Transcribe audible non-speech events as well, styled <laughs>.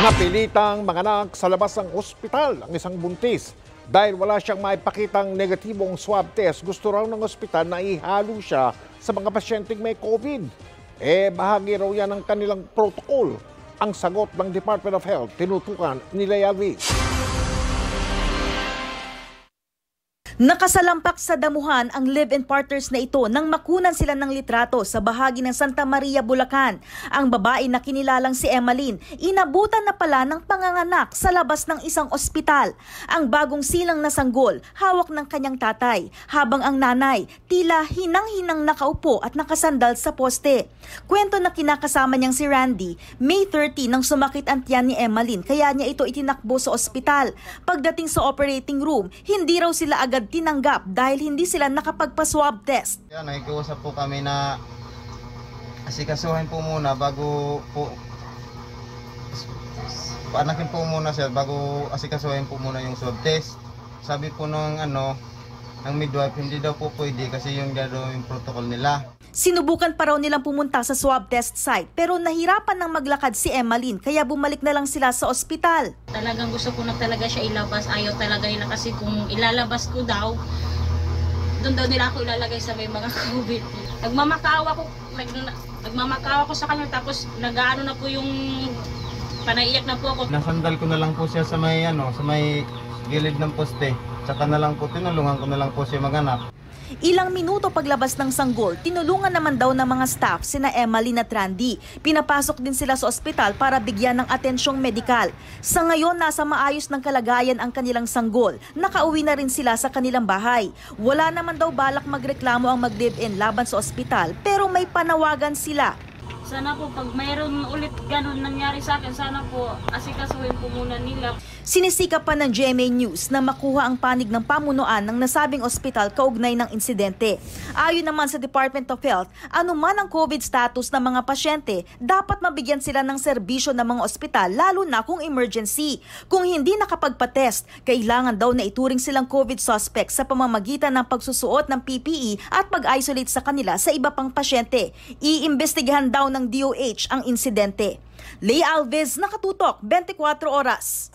Napilitang manganak sa labas ng ospital ang isang buntis. Dahil wala siyang maipakitang negatibong swab test, gusto raw ng ospital na ihalo siya sa mga pasyenteng may COVID. Eh, bahagi raw yan ng kanilang protocol. Ang sagot ng Department of Health, tinutukan ni Lea Reed. Nakasalampak sa damuhan ang live-in partners na ito nang makunan sila ng litrato sa bahagi ng Santa Maria, Bulacan. Ang babae na kinilalang si Emmeline, inabutan na pala ng panganganak sa labas ng isang ospital. Ang bagong silang na sanggol, hawak ng kanyang tatay, habang ang nanay, tila hinang-hinang nakaupo at nakasandal sa poste. Kwento na kinakasama niyang si Randy, May 30 nang sumakit ang tiyan ni Emmeline kaya niya ito itinakbo sa ospital. Pagdating sa operating room, hindi raw sila agad tinanggap dahil hindi sila nakapagpa-swab test. Yan, nakikiusap po kami na asikasuhin po muna bago po paanakin po muna sir bago asikasuhin po muna yung swab test. Sabi po nung ano, ang midwife hindi daw po pwede kasi yung gagawin yung protocol nila. Sinubukan pa raw nilang pumunta sa swab test site pero nahirapan nang maglakad si Emmaline kaya bumalik na lang sila sa ospital. Talagang gusto ko na talaga siya ilabas. Ayaw talaga nila kasi kung ilalabas ko daw, doon daw nila ako ilalagay sa may mga <laughs> COVID. Nagmamakawa ko, nag, nagmamakawa ko sa kanya tapos nagaano na po yung panaiyak na po ako. Nasandal ko na lang po siya sa may ano, sa may gilid ng poste. Tsaka na lang ko, tinulungan ko na lang po si maganap. Ilang minuto paglabas ng sanggol, tinulungan naman daw ng mga staff sina Emily na Trandy. Pinapasok din sila sa ospital para bigyan ng atensyong medikal. Sa ngayon, nasa maayos ng kalagayan ang kanilang sanggol. Nakauwi na rin sila sa kanilang bahay. Wala naman daw balak magreklamo ang mag-live-in laban sa ospital pero may panawagan sila sana po pag mayroon ulit ganun nangyari sa akin, sana po asikasuhin po muna nila. Sinisikap pa ng GMA News na makuha ang panig ng pamunuan ng nasabing ospital kaugnay ng insidente. Ayon naman sa Department of Health, anuman ang COVID status ng mga pasyente, dapat mabigyan sila ng serbisyo ng mga ospital lalo na kung emergency. Kung hindi nakapagpatest, kailangan daw na ituring silang COVID suspect sa pamamagitan ng pagsusuot ng PPE at mag-isolate sa kanila sa iba pang pasyente. Iimbestigahan daw ng ng DOH ang insidente. Leigh Alves, nakatutok 24 oras.